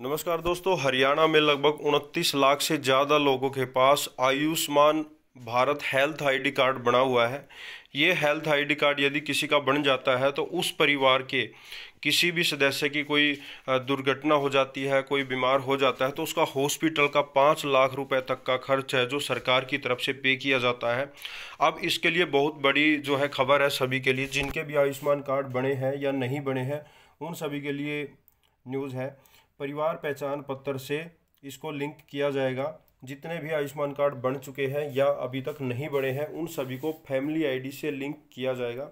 नमस्कार दोस्तों हरियाणा में लगभग 29 लाख से ज़्यादा लोगों के पास Ayushman Bharat health ID card बना हुआ है ये हेल्थ आईडी कार्ड यदि किसी का बन जाता है तो उस परिवार के किसी भी सदस्य की कोई दुर्घटना हो जाती है कोई बीमार हो जाता है तो उसका हॉस्पिटल का पाँच लाख रुपए तक का खर्च है जो सरकार की तरफ से पे किया जाता है अब इसके लिए बहुत बड़ी जो है खबर है सभी के लिए जिनके भी आयुष्मान कार्ड बने हैं या नहीं बने हैं उन सभी के लिए न्यूज़ है परिवार पहचान पत्र से इसको लिंक किया जाएगा जितने भी आयुष्मान कार्ड बन चुके हैं या अभी तक नहीं बने हैं उन सभी को फैमिली आईडी से लिंक किया जाएगा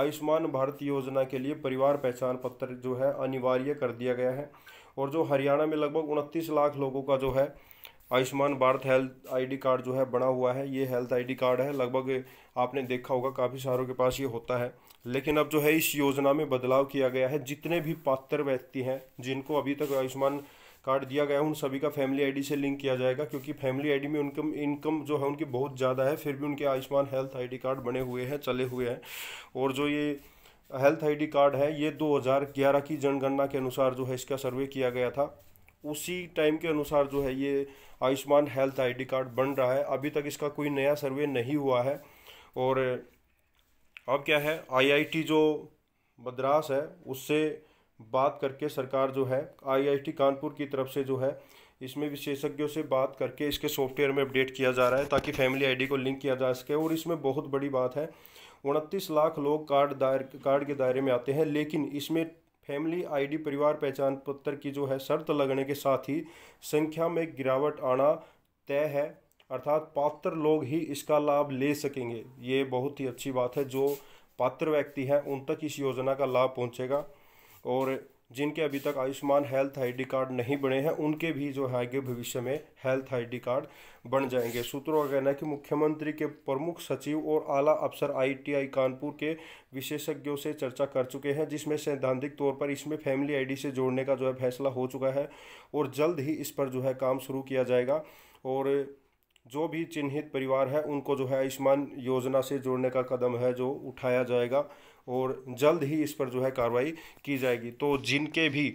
आयुष्मान भारत योजना के लिए परिवार पहचान पत्र जो है अनिवार्य कर दिया गया है और जो हरियाणा में लगभग उनतीस लाख लोगों का जो है Ayushman Bharat health ID card जो है बना हुआ है ये हेल्थ आईडी कार्ड है लगभग आपने देखा होगा काफ़ी सारों के पास ये होता है लेकिन अब जो है इस योजना में बदलाव किया गया है जितने भी पात्र व्यक्ति हैं जिनको अभी तक आयुष्मान कार्ड दिया गया है उन सभी का फैमिली आईडी से लिंक किया जाएगा क्योंकि फैमिली आईडी में उनकम इनकम जो है उनकी बहुत ज़्यादा है फिर भी उनके आयुष्मान हेल्थ आईडी कार्ड बने हुए हैं चले हुए हैं और जो ये हेल्थ आईडी कार्ड है ये 2011 की जनगणना के अनुसार जो है इसका सर्वे किया गया था उसी टाइम के अनुसार जो है ये आयुष्मान हेल्थ आईडी कार्ड बन रहा है अभी तक इसका कोई नया सर्वे नहीं हुआ है और अब क्या है आईआईटी जो मद्रास है उससे बात करके सरकार जो है आईआईटी कानपुर की तरफ से जो है इसमें विशेषज्ञों से बात करके इसके सॉफ्टवेयर में अपडेट किया जा रहा है ताकि फैमिली आईडी को लिंक किया जा सके और इसमें बहुत बड़ी बात है उनतीस लाख लोग कार्ड दायर कार्ड के दायरे में आते हैं लेकिन इसमें फैमिली आईडी परिवार पहचान पत्र की जो है शर्त लगने के साथ ही संख्या में गिरावट आना तय है अर्थात पात्र लोग ही इसका लाभ ले सकेंगे ये बहुत ही अच्छी बात है जो पात्र व्यक्ति हैं उन तक इस योजना का लाभ पहुंचेगा और जिनके अभी तक आयुष्मान हेल्थ आईडी कार्ड नहीं बने हैं उनके भी जो है आगे भविष्य में हेल्थ आईडी कार्ड बन जाएंगे सूत्रों का कहना है कि मुख्यमंत्री के प्रमुख सचिव और आला अफसर आईटीआई कानपुर के विशेषज्ञों से चर्चा कर चुके हैं जिसमें सैद्धांतिक तौर पर इसमें फैमिली आईडी से जोड़ने का जो है फैसला हो चुका है और जल्द ही इस पर जो है काम शुरू किया जाएगा और जो भी चिन्हित परिवार है उनको जो है आयुष्मान योजना से जोड़ने का कदम है जो उठाया जाएगा और जल्द ही इस पर जो है कार्रवाई की जाएगी तो जिनके भी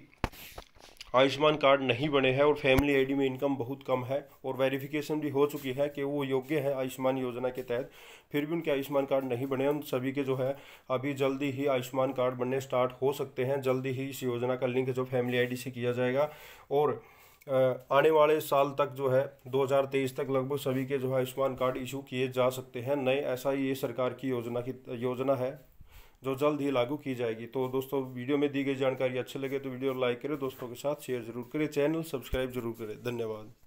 आयुष्मान कार्ड नहीं बने हैं और फैमिली आईडी में इनकम बहुत कम है और वेरिफिकेशन भी हो चुकी है कि वो योग्य है आयुष्मान योजना के तहत फिर भी उनके आयुष्मान कार्ड नहीं बने उन सभी के जो है अभी जल्दी ही आयुष्मान कार्ड बनने स्टार्ट हो सकते हैं जल्दी ही इस योजना का लिंक जो फैमिली आईडी से किया जाएगा और आने वाले साल तक जो है 2023 तक लगभग सभी के जो है आयुष्मान कार्ड इशू किए जा सकते हैं नए ऐसा ही ये सरकार की योजना की योजना है जो जल्द ही लागू की जाएगी तो दोस्तों वीडियो में दी गई जानकारी अच्छी लगे तो वीडियो लाइक करें दोस्तों के साथ शेयर जरूर करें चैनल सब्सक्राइब जरूर करें धन्यवाद